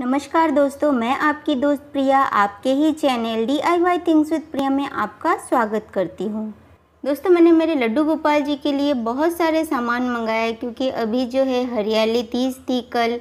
नमस्कार दोस्तों मैं आपकी दोस्त प्रिया आपके ही channel D I Y things with Priya में आपका स्वागत करती हूँ दोस्तों मैंने मेरे लड्डू गोपाल जी के लिए बहुत सारे सामान मंगाए क्योंकि अभी जो है हरियाली तीज थी कल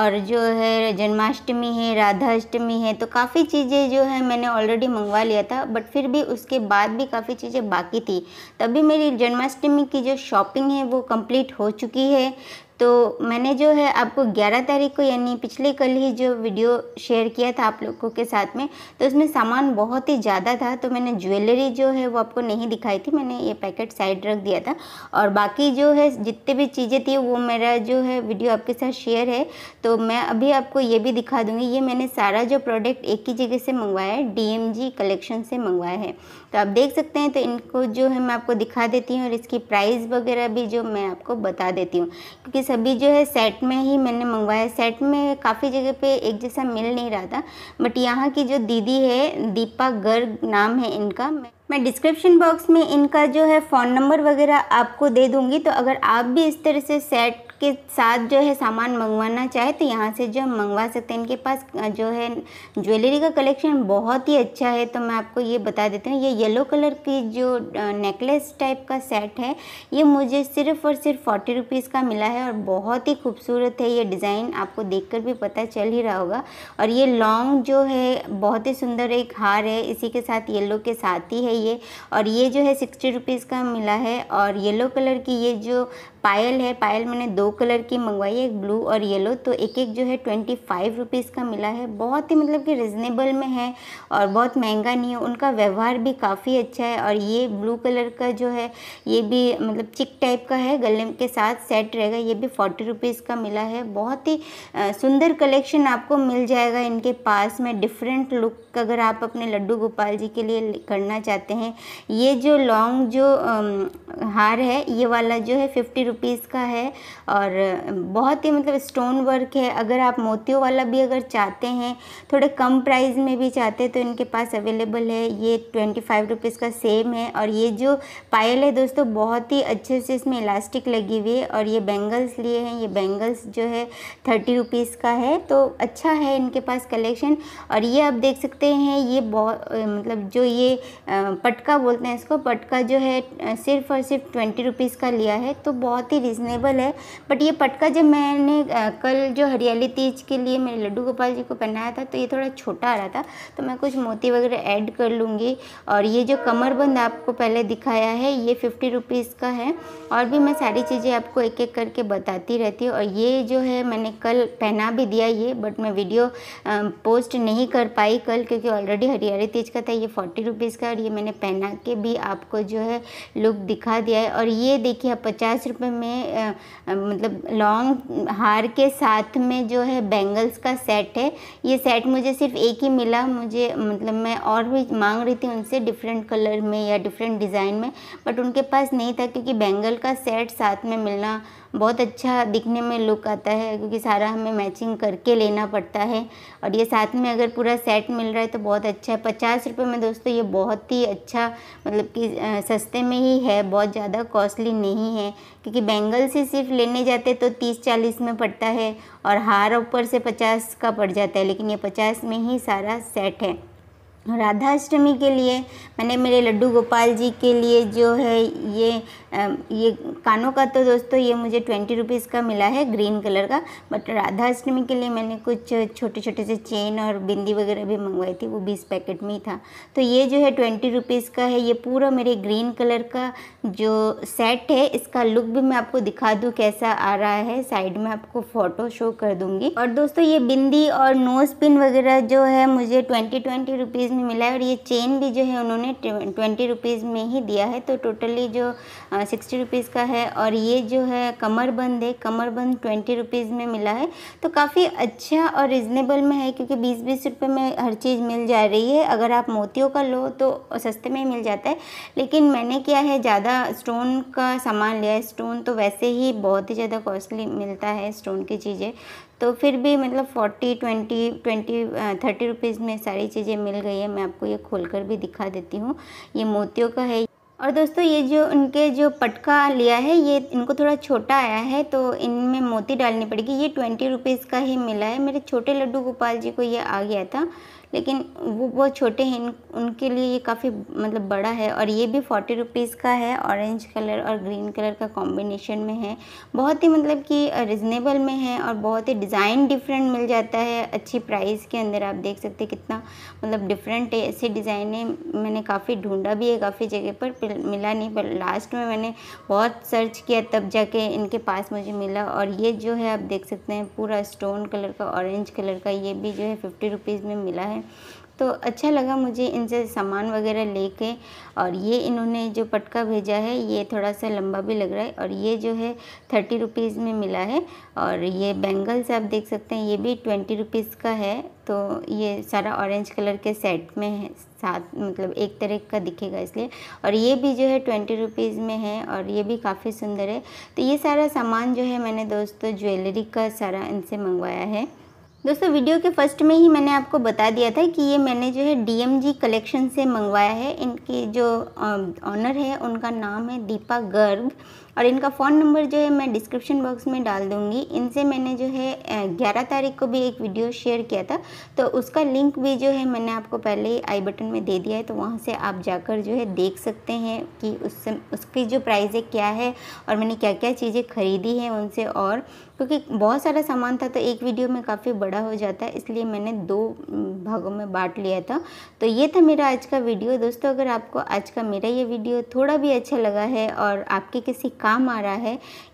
और जो है जन्माष्टमी है अष्टमी है तो काफ़ी चीज़ें जो है मैंने ऑलरेडी मंगवा लिया था बट फिर भी उसके बाद भी काफ़ी चीज़ें बाकी थी तभी मेरी जन्माष्टमी की जो शॉपिंग है वो कंप्लीट हो चुकी है तो मैंने जो है आपको 11 तारीख को यानी पिछले कल ही जो वीडियो शेयर किया था आप लोगों के साथ में तो उसमें सामान बहुत ही ज़्यादा था तो मैंने ज्वेलरी जो है वो आपको नहीं दिखाई थी मैंने ये पैकेट साइड रख दिया था और बाकी जो है जितने भी चीज़ें थी वो मेरा जो है वीडियो आपके साथ शेयर है तो मैं अभी आपको ये भी दिखा दूँगी ये मैंने सारा जो प्रोडक्ट एक ही जगह से मंगवाया है डी कलेक्शन से मंगवाया है तो आप देख सकते हैं तो इनको जो है मैं आपको दिखा देती हूँ और इसकी प्राइस वगैरह भी जो मैं आपको बता देती हूँ क्योंकि सभी जो है सेट में ही मैंने मंगवाया सेट में काफ़ी जगह पे एक जैसा मिल नहीं रहा था बट यहाँ की जो दीदी है दीपा गर्ग नाम है इनका मैं मैं डिस्क्रिप्शन बॉक्स में इनका जो है फ़ोन नंबर वगैरह आपको दे दूँगी तो अगर आप भी इस तरह से सेट के साथ जो है सामान मंगवाना चाहे तो यहाँ से जो मंगवा सकते हैं इनके पास जो है ज्वेलरी का कलेक्शन बहुत ही अच्छा है तो मैं आपको ये बता देती हूँ ये येलो कलर की जो नेकलेस टाइप का सेट है ये मुझे सिर्फ और सिर्फ फोर्टी रुपीज़ का मिला है और बहुत ही खूबसूरत है ये डिज़ाइन आपको देख भी पता चल ही रहा होगा और ये लॉन्ग जो है बहुत ही सुंदर एक हार है इसी के साथ येलो के साथ ही है ये और ये जो है सिक्सटी रुपीज़ का मिला है और येलो कलर की ये जो पायल है पायल मैंने दो कलर की मंगवाई है ब्लू और येलो तो एक एक जो है ट्वेंटी फाइव रुपीज़ का मिला है बहुत ही मतलब कि रिजनेबल में है और बहुत महंगा नहीं है उनका व्यवहार भी काफ़ी अच्छा है और ये ब्लू कलर का जो है ये भी मतलब चिक टाइप का है गले के साथ सेट रहेगा ये भी फोर्टी रुपीज़ का मिला है बहुत ही सुंदर कलेक्शन आपको मिल जाएगा इनके पास में डिफरेंट लुक अगर आप अपने लड्डू गोपाल जी के लिए करना चाहते जाते हैं ये जो लॉन्ग जो हार है ये वाला जो है फिफ्टी रुपीज़ का है और बहुत ही मतलब स्टोन वर्क है अगर आप मोतियों वाला भी अगर चाहते हैं थोड़े कम प्राइस में भी चाहते हैं तो इनके पास अवेलेबल है ये ट्वेंटी फाइव रुपीज़ का सेम है और ये जो पायल है दोस्तों बहुत ही अच्छे से इसमें इलास्टिक लगी हुई है और ये बैंगल्स लिए हैं ये बैंगल्स जो है थर्टी रुपीज़ का है तो अच्छा है इनके पास कलेक्शन और ये आप देख सकते हैं ये बहुत मतलब जो ये पटका बोलते हैं इसको पटका जो है सिर्फ और सिर्फ ट्वेंटी रुपीज़ का लिया है तो बहुत ही रिजनेबल है बट ये पटका जब मैंने कल जो हरियाली तीज के लिए मेरे लड्डू गोपाल जी को पहनाया था तो ये थोड़ा छोटा आ रहा था तो मैं कुछ मोती वगैरह ऐड कर लूँगी और ये जो कमरबंद आपको पहले दिखाया है ये फिफ्टी रुपीज़ का है और भी मैं सारी चीज़ें आपको एक एक करके बताती रहती हूँ और ये जो है मैंने कल पहना भी दिया ये बट मैं वीडियो पोस्ट नहीं कर पाई कल क्योंकि ऑलरेडी हरियाली तीज का था ये फोर्टी रुपीज़ का और ये मैंने मैंने पहना के भी आपको जो है लुक दिखा दिया है और ये देखिए पचास रुपये में मतलब लॉन्ग हार के साथ में जो है बैंगल्स का सेट है ये सेट मुझे सिर्फ एक ही मिला मुझे मतलब मैं और भी मांग रही थी उनसे डिफरेंट कलर में या डिफरेंट डिज़ाइन में बट उनके पास नहीं था क्योंकि बैंगल का सेट साथ में मिलना बहुत अच्छा दिखने में लुक आता है क्योंकि सारा हमें मैचिंग करके लेना पड़ता है और ये साथ में अगर पूरा सेट मिल रहा है तो बहुत अच्छा है पचास रुपये में दोस्तों ये बहुत ही अच्छा मतलब कि सस्ते में ही है बहुत ज़्यादा कॉस्टली नहीं है क्योंकि बैंगल से सिर्फ लेने जाते तो तीस चालीस में पड़ता है और हार ऊपर से पचास का पड़ जाता है लेकिन ये पचास में ही सारा सेट है अष्टमी के लिए मैंने मेरे लड्डू गोपाल जी के लिए जो है ये ये कानों का तो दोस्तों ये मुझे ट्वेंटी रुपीज़ का मिला है ग्रीन कलर का बट राधा अष्टमी के लिए मैंने कुछ छोटे छोटे से चेन और बिंदी वगैरह भी मंगवाई थी वो बीस पैकेट में ही था तो ये जो है ट्वेंटी रुपीज़ का है ये पूरा मेरे ग्रीन कलर का जो सेट है इसका लुक भी मैं आपको दिखा दूँ कैसा आ रहा है साइड में आपको फ़ोटो शो कर दूँगी और दोस्तों ये बिंदी और नोज पिन वगैरह जो है मुझे ट्वेंटी ट्वेंटी रुपीज़ मिला है और ये चेन भी जो है उन्होंने ट्वेंटी रुपीज़ में ही दिया है तो टोटली जो सिक्सटी रुपीज़ का है और ये जो है कमरबंद है कमरबंद ट्वेंटी रुपीज़ में मिला है तो काफ़ी अच्छा और रिजनेबल में है क्योंकि बीस बीस रुपये में हर चीज़ मिल जा रही है अगर आप मोतियों का लो तो सस्ते में ही मिल जाता है लेकिन मैंने क्या है ज़्यादा स्टोन का सामान लिया है स्टोन तो वैसे ही बहुत ही ज़्यादा कॉस्टली मिलता है स्टोन की चीज़ें तो फिर भी मतलब forty twenty twenty thirty rupees में सारी चीज़ें मिल गई है मैं आपको ये खोल कर भी दिखा देती हूँ ये मोतियों का है और दोस्तों ये जो उनके जो पटका लिया है ये इनको थोड़ा छोटा आया है तो इनमें मोती डालनी पड़ेगी ये ट्वेंटी रुपीज़ का ही मिला है मेरे छोटे लड्डू गोपाल जी को ये आ गया था लेकिन वो बहुत छोटे हैं उनके लिए ये काफ़ी मतलब बड़ा है और ये भी फोर्टी रुपीज़ का है ऑरेंज कलर और ग्रीन कलर का कॉम्बिनेशन में है बहुत ही मतलब कि रिजनेबल में है और बहुत ही डिज़ाइन डिफरेंट मिल जाता है अच्छी प्राइस के अंदर आप देख सकते हैं कितना मतलब डिफरेंट है ऐसे डिज़ाइने मैंने काफ़ी ढूंढा भी है काफ़ी जगह पर मिला नहीं पर लास्ट में मैंने बहुत सर्च किया तब जाके इनके पास मुझे मिला और ये जो है आप देख सकते हैं पूरा स्टोन कलर का ऑरेंज कलर का ये भी जो है फिफ्टी रुपीज़ में मिला है तो अच्छा लगा मुझे इनसे सामान वगैरह लेके और ये इन्होंने जो पटका भेजा है ये थोड़ा सा लंबा भी लग रहा है और ये जो है थर्टी रुपीज़ में मिला है और ये बैंगल्स आप देख सकते हैं ये भी ट्वेंटी रुपीज़ का है तो ये सारा ऑरेंज कलर के सेट में है साथ मतलब एक तरह का दिखेगा इसलिए और ये भी जो है ट्वेंटी रुपीज़ में है और ये भी काफ़ी सुंदर है तो ये सारा सामान जो है मैंने दोस्तों ज्वेलरी का सारा इनसे मंगवाया है दोस्तों वीडियो के फर्स्ट में ही मैंने आपको बता दिया था कि ये मैंने जो है डीएमजी कलेक्शन से मंगवाया है इनके जो ऑनर है उनका नाम है दीपा गर्ग और इनका फ़ोन नंबर जो है मैं डिस्क्रिप्शन बॉक्स में डाल दूँगी इनसे मैंने जो है ग्यारह तारीख को भी एक वीडियो शेयर किया था तो उसका लिंक भी जो है मैंने आपको पहले ही आई बटन में दे दिया है तो वहाँ से आप जाकर जो है देख सकते हैं कि उससे उसकी जो प्राइस है क्या है और मैंने क्या क्या चीज़ें खरीदी हैं उनसे और क्योंकि बहुत सारा सामान था तो एक वीडियो में काफ़ी बड़ा हो जाता है इसलिए मैंने दो भागों में बांट लिया था तो ये था मेरा आज का वीडियो दोस्तों अगर आपको आज का मेरा ये वीडियो थोड़ा भी अच्छा लगा है और आपके किसी काम आ रहा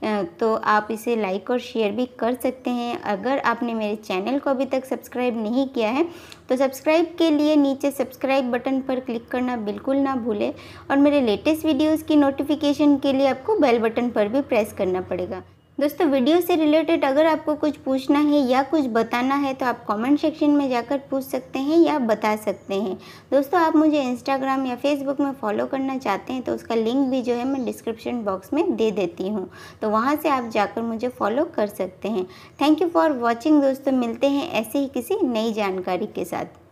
है तो आप इसे लाइक और शेयर भी कर सकते हैं अगर आपने मेरे चैनल को अभी तक सब्सक्राइब नहीं किया है तो सब्सक्राइब के लिए नीचे सब्सक्राइब बटन पर क्लिक करना बिल्कुल ना भूलें और मेरे लेटेस्ट वीडियोज़ की नोटिफिकेशन के लिए आपको बेल बटन पर भी प्रेस करना पड़ेगा दोस्तों वीडियो से रिलेटेड अगर आपको कुछ पूछना है या कुछ बताना है तो आप कमेंट सेक्शन में जाकर पूछ सकते हैं या बता सकते हैं दोस्तों आप मुझे इंस्टाग्राम या फेसबुक में फॉलो करना चाहते हैं तो उसका लिंक भी जो है मैं डिस्क्रिप्शन बॉक्स में दे देती हूँ तो वहाँ से आप जाकर मुझे फॉलो कर सकते हैं थैंक यू फॉर वॉचिंग दोस्तों मिलते हैं ऐसे ही किसी नई जानकारी के साथ